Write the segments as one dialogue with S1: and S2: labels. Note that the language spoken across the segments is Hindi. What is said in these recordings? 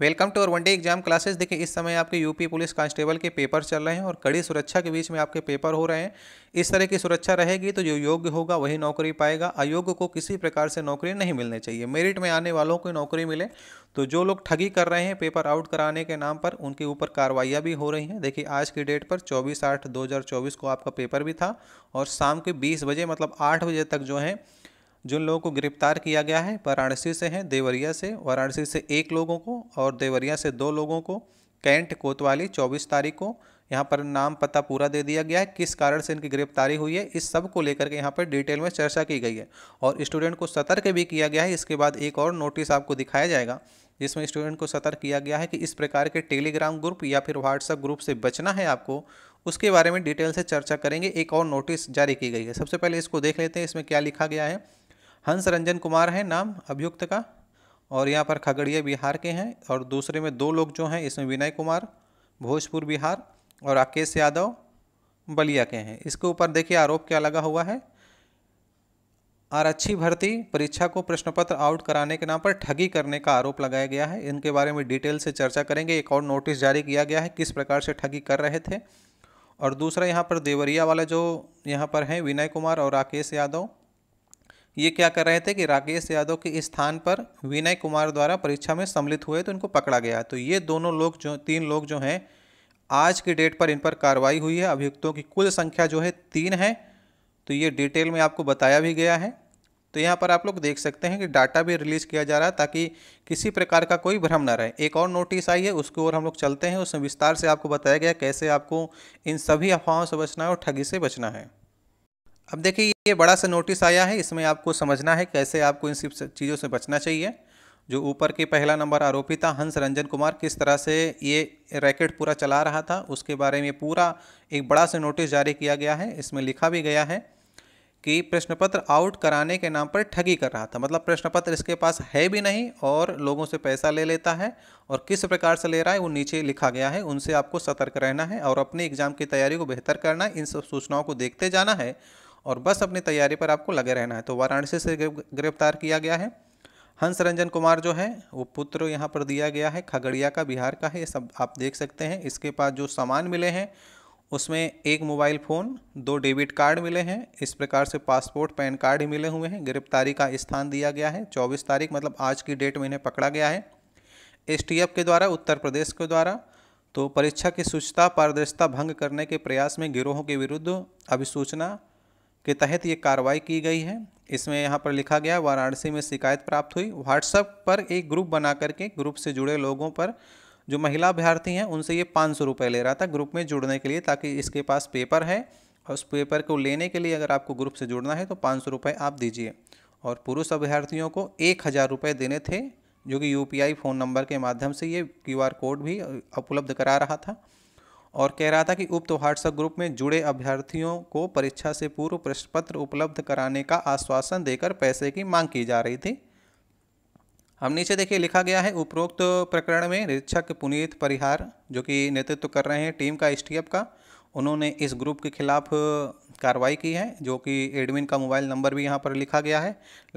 S1: वेलकम टू और वनडे एग्जाम क्लासेस देखिए इस समय आपके यूपी पुलिस कांस्टेबल के पेपर चल रहे हैं और कड़ी सुरक्षा के बीच में आपके पेपर हो रहे हैं इस तरह की सुरक्षा रहेगी तो जो योग्य होगा वही नौकरी पाएगा अयोग्य को किसी प्रकार से नौकरी नहीं मिलनी चाहिए मेरिट में आने वालों को नौकरी मिले तो जो लोग ठगी कर रहे हैं पेपर आउट कराने के नाम पर उनके ऊपर कार्रवाइयाँ भी हो रही हैं देखिए आज की डेट पर चौबीस आठ दो को आपका पेपर भी था और शाम के बीस बजे मतलब आठ बजे तक जो है जिन लोगों को गिरफ्तार किया गया है वाराणसी से हैं देवरिया से वाराणसी से एक लोगों को और देवरिया से दो लोगों को कैंट कोतवाली चौबीस तारीख को यहाँ पर नाम पता पूरा दे दिया गया है किस कारण से इनकी गिरफ्तारी हुई है इस सब को लेकर के यहाँ पर डिटेल में चर्चा की गई है और स्टूडेंट को सतर्क भी किया गया है इसके बाद एक और नोटिस आपको दिखाया जाएगा जिसमें स्टूडेंट को सतर्क किया गया है कि इस प्रकार के टेलीग्राम ग्रुप या फिर व्हाट्सएप ग्रुप से बचना है आपको उसके बारे में डिटेल से चर्चा करेंगे एक और नोटिस जारी की गई है सबसे पहले इसको देख लेते हैं इसमें क्या लिखा गया है हंस रंजन कुमार हैं नाम अभियुक्त का और यहाँ पर खगड़िया बिहार के हैं और दूसरे में दो लोग जो हैं इसमें विनय कुमार भोजपुर बिहार और राकेश यादव बलिया के हैं इसके ऊपर देखिए आरोप क्या लगा हुआ है आरक्षी भर्ती परीक्षा को प्रश्नपत्र आउट कराने के नाम पर ठगी करने का आरोप लगाया गया है इनके बारे में डिटेल से चर्चा करेंगे एक और नोटिस जारी किया गया है किस प्रकार से ठगी कर रहे थे और दूसरा यहाँ पर देवरिया वाला जो यहाँ पर हैं विनय कुमार और राकेश यादव ये क्या कर रहे थे कि राकेश यादव के स्थान पर विनय कुमार द्वारा परीक्षा में सम्मिलित हुए तो इनको पकड़ा गया तो ये दोनों लोग जो तीन लोग जो हैं आज की डेट पर इन पर कार्रवाई हुई है अभियुक्तों की कुल संख्या जो है तीन है तो ये डिटेल में आपको बताया भी गया है तो यहाँ पर आप लोग देख सकते हैं कि डाटा भी रिलीज़ किया जा रहा है ताकि किसी प्रकार का कोई भ्रम ना रहे एक और नोटिस आई है उसकी ओर हम लोग चलते हैं उसमें विस्तार से आपको बताया गया कैसे आपको इन सभी अफवाहों से बचना है और ठगी से बचना है अब देखिए ये बड़ा सा नोटिस आया है इसमें आपको समझना है कैसे आपको इन सब चीज़ों से बचना चाहिए जो ऊपर के पहला नंबर आरोपी था हंस रंजन कुमार किस तरह से ये रैकेट पूरा चला रहा था उसके बारे में पूरा एक बड़ा सा नोटिस जारी किया गया है इसमें लिखा भी गया है कि प्रश्न पत्र आउट कराने के नाम पर ठगी कर रहा था मतलब प्रश्न पत्र इसके पास है भी नहीं और लोगों से पैसा ले लेता है और किस प्रकार से ले रहा है वो नीचे लिखा गया है उनसे आपको सतर्क रहना है और अपने एग्जाम की तैयारी को बेहतर करना इन सब सूचनाओं को देखते जाना है और बस अपनी तैयारी पर आपको लगे रहना है तो वाराणसी से गिरफ्तार किया गया है हंस रंजन कुमार जो है वो पुत्र यहाँ पर दिया गया है खगड़िया का बिहार का है ये सब आप देख सकते हैं इसके पास जो सामान मिले हैं उसमें एक मोबाइल फ़ोन दो डेबिट कार्ड मिले हैं इस प्रकार से पासपोर्ट पैन कार्ड ही मिले हुए हैं गिरफ्तारी का स्थान दिया गया है 24 तारीख मतलब आज की डेट में इन्हें पकड़ा गया है एसटीएफ के द्वारा उत्तर प्रदेश के द्वारा तो परीक्षा की सूचता पारदर्शिता भंग करने के प्रयास में गिरोहों के विरुद्ध अभिसूचना के तहत ये कार्रवाई की गई है इसमें यहाँ पर लिखा गया वाराणसी में शिकायत प्राप्त हुई व्हाट्सएप पर एक ग्रुप बना करके ग्रुप से जुड़े लोगों पर जो महिला अभ्यर्थी हैं उनसे ये पाँच सौ रुपये ले रहा था ग्रुप में जुड़ने के लिए ताकि इसके पास पेपर है और उस पेपर को लेने के लिए अगर आपको ग्रुप से जुड़ना है तो पाँच सौ रुपये आप दीजिए और पुरुष अभ्यर्थियों को एक हज़ार रुपये देने थे जो कि आई फ़ोन नंबर के माध्यम से ये आर कोड भी उपलब्ध करा रहा था और कह रहा था कि उप्त व्हाट्सएप ग्रुप में जुड़े अभ्यर्थियों को परीक्षा से पूर्व प्रश्न पत्र उपलब्ध कराने का आश्वासन देकर पैसे की मांग की जा रही थी हम नीचे देखिए लिखा गया है उपरोक्त प्रकरण में निरीक्षक पुनीत परिहार जो कि नेतृत्व कर रहे हैं टीम का एस का उन्होंने इस ग्रुप के खिलाफ कार्रवाई की है जो कि एडमिन का मोबाइल नंबर भी यहाँ पर लिखा गया है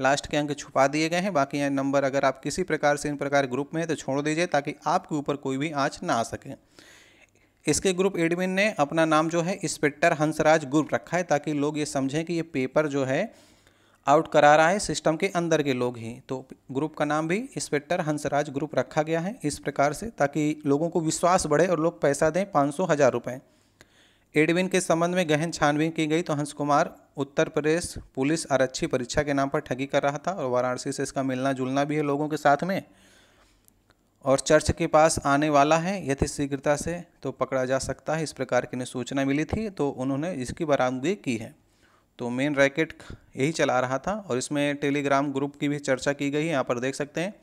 S1: लास्ट के अंक छुपा दिए गए हैं बाकी यहाँ नंबर अगर आप किसी प्रकार से इन प्रकार ग्रुप में हैं तो छोड़ दीजिए ताकि आपके ऊपर कोई भी आँच ना आ सके इसके ग्रुप एडमिन ने अपना नाम जो है इंस्पेक्टर हंसराज ग्रुप रखा है ताकि लोग ये समझें कि ये पेपर जो है आउट करा रहा है सिस्टम के अंदर के लोग ही तो ग्रुप का नाम भी इंस्पेक्टर हंसराज ग्रुप रखा गया है इस प्रकार से ताकि लोगों को विश्वास बढ़े और लोग पैसा दें पाँच सौ हज़ार रुपये एडविन के संबंध में गहन छानबीन की गई तो हंस कुमार उत्तर प्रदेश पुलिस आरक्षी परीक्षा के नाम पर ठगी कर रहा था और वाराणसी से इसका मिलना जुलना भी है लोगों के साथ में और चर्च के पास आने वाला है यदि शीघ्रता से तो पकड़ा जा सकता है इस प्रकार की सूचना मिली थी तो उन्होंने इसकी बरामदगी की है तो मेन रैकेट यही चला रहा था और इसमें टेलीग्राम ग्रुप की भी चर्चा की गई है यहाँ पर देख सकते हैं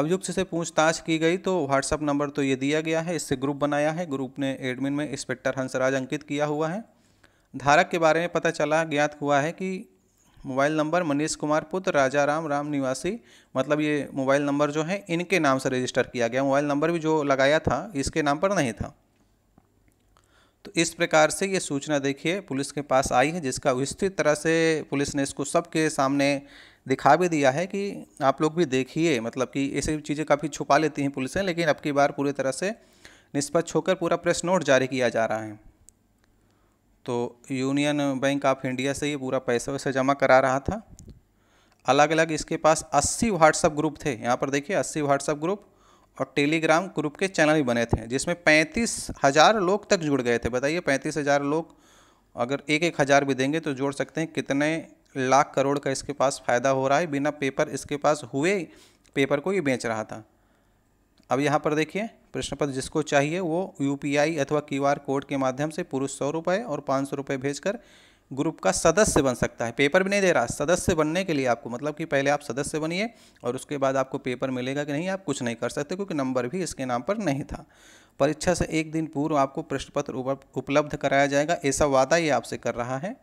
S1: अभियुक्त से पूछताछ की गई तो व्हाट्सअप नंबर तो ये दिया गया है इससे ग्रुप बनाया है ग्रुप ने एडमिन में इंस्पेक्टर हंसराज अंकित किया हुआ है धारक के बारे में पता चला ज्ञात हुआ है कि मोबाइल नंबर मनीष कुमार पुत्र राजा राम राम निवासी मतलब ये मोबाइल नंबर जो है इनके नाम से रजिस्टर किया गया मोबाइल नंबर भी जो लगाया था इसके नाम पर नहीं था तो इस प्रकार से ये सूचना देखिए पुलिस के पास आई है जिसका विस्तृत तरह से पुलिस ने इसको सबके सामने दिखा भी दिया है कि आप लोग भी देखिए मतलब कि ऐसी चीज़ें काफ़ी छुपा लेती हैं पुलिसें लेकिन अब की बार पूरी तरह से निष्पक्ष होकर पूरा प्रेस नोट जारी किया जा रहा है तो यूनियन बैंक ऑफ इंडिया से ये पूरा पैसा वैसा जमा करा रहा था अलग अलग इसके पास 80 व्हाट्सएप ग्रुप थे यहाँ पर देखिए 80 व्हाट्सएप ग्रुप और टेलीग्राम ग्रुप के चैनल भी बने थे जिसमें पैंतीस हज़ार लोग तक जुड़ गए थे बताइए पैंतीस हज़ार लोग अगर एक एक हज़ार भी देंगे तो जोड़ सकते हैं कितने लाख करोड़ का इसके पास फ़ायदा हो रहा है बिना पेपर इसके पास हुए पेपर को ये बेच रहा था अब यहाँ पर देखिए प्रश्न पत्र जिसको चाहिए वो यू अथवा क्यू कोड के माध्यम से पुरुष सौ रुपये और पाँच सौ रुपये कर ग्रुप का सदस्य बन सकता है पेपर भी नहीं दे रहा सदस्य बनने के लिए आपको मतलब कि पहले आप सदस्य बनिए और उसके बाद आपको पेपर मिलेगा कि नहीं आप कुछ नहीं कर सकते क्योंकि नंबर भी इसके नाम पर नहीं था परीक्षा से एक दिन पूर्व आपको प्रश्न पत्र उपलब्ध कराया जाएगा ऐसा वादा ये आपसे कर रहा है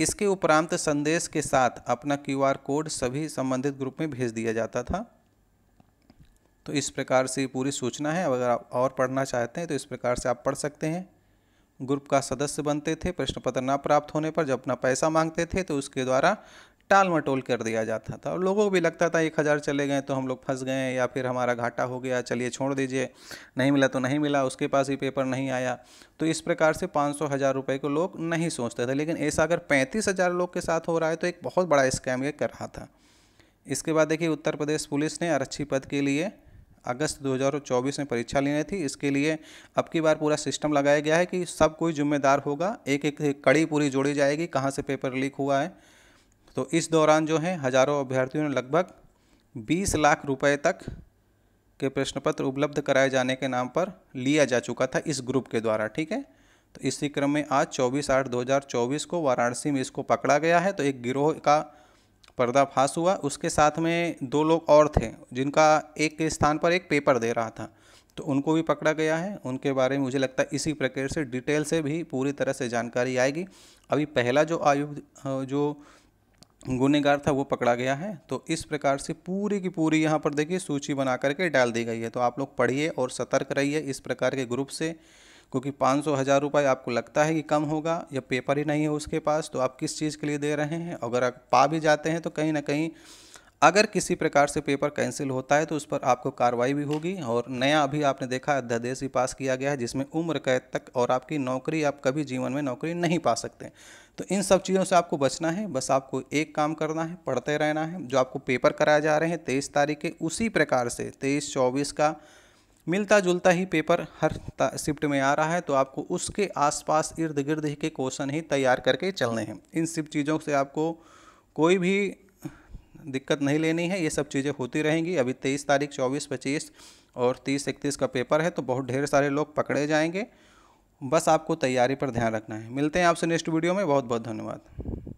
S1: इसके उपरांत संदेश के साथ अपना क्यू कोड सभी संबंधित ग्रुप में भेज दिया जाता था तो इस प्रकार से पूरी सूचना है अगर आप और पढ़ना चाहते हैं तो इस प्रकार से आप पढ़ सकते हैं ग्रुप का सदस्य बनते थे प्रश्न पत्र ना प्राप्त होने पर जब अपना पैसा मांगते थे तो उसके द्वारा टाल मटोल कर दिया जाता था और लोगों को भी लगता था एक हज़ार चले गए तो हम लोग फंस गए या फिर हमारा घाटा हो गया चलिए छोड़ दीजिए नहीं मिला तो नहीं मिला उसके पास ही पेपर नहीं आया तो इस प्रकार से पाँच सौ हज़ार रुपये को लोग नहीं सोचते थे लेकिन ऐसा अगर पैंतीस हज़ार लोग के साथ हो रहा है तो एक बहुत बड़ा स्कैम ये कर रहा था इसके बाद देखिए उत्तर प्रदेश पुलिस ने आरक्षी पद के लिए अगस्त 2024 में परीक्षा लेनी थी इसके लिए अब की बार पूरा सिस्टम लगाया गया है कि सब कोई जिम्मेदार होगा एक एक कड़ी पूरी जोड़ी जाएगी कहाँ से पेपर लीक हुआ है तो इस दौरान जो है हज़ारों अभ्यर्थियों ने लगभग बीस लाख रुपये तक के प्रश्न पत्र उपलब्ध कराए जाने के नाम पर लिया जा चुका था इस ग्रुप के द्वारा ठीक है तो इसी क्रम में आज 24 आठ 2024 को वाराणसी में इसको पकड़ा गया है तो एक गिरोह का पर्दाफाश हुआ उसके साथ में दो लोग और थे जिनका एक के स्थान पर एक पेपर दे रहा था तो उनको भी पकड़ा गया है उनके बारे में मुझे लगता है इसी प्रकार से डिटेल से भी पूरी तरह से जानकारी आएगी अभी पहला जो आयु जो गुनेगार था वो पकड़ा गया है तो इस प्रकार से पूरी की पूरी यहाँ पर देखिए सूची बना करके डाल दी गई है तो आप लोग पढ़िए और सतर्क रहिए इस प्रकार के ग्रुप से क्योंकि पाँच सौ हज़ार रुपये आपको लगता है कि कम होगा या पेपर ही नहीं है उसके पास तो आप किस चीज़ के लिए दे रहे हैं अगर आप पा भी जाते हैं तो कहीं ना कहीं अगर किसी प्रकार से पेपर कैंसिल होता है तो उस पर आपको कार्रवाई भी होगी और नया अभी आपने देखा अध्यादेश भी पास किया गया है जिसमें उम्र कैद तक और आपकी नौकरी आप कभी जीवन में नौकरी नहीं पा सकते तो इन सब चीज़ों से आपको बचना है बस आपको एक काम करना है पढ़ते रहना है जो आपको पेपर कराए जा रहे हैं तेईस तारीख के उसी प्रकार से तेईस चौबीस का मिलता जुलता ही पेपर हर शिफ्ट में आ रहा है तो आपको उसके आसपास इर्द गिर्द के क्वेश्चन ही तैयार करके चलने हैं इन सब चीज़ों से आपको कोई भी दिक्कत नहीं लेनी है ये सब चीज़ें होती रहेंगी अभी तेईस तारीख चौबीस पच्चीस और तीस इकतीस का पेपर है तो बहुत ढेर सारे लोग पकड़े जाएंगे बस आपको तैयारी पर ध्यान रखना है मिलते हैं आपसे नेक्स्ट वीडियो में बहुत बहुत धन्यवाद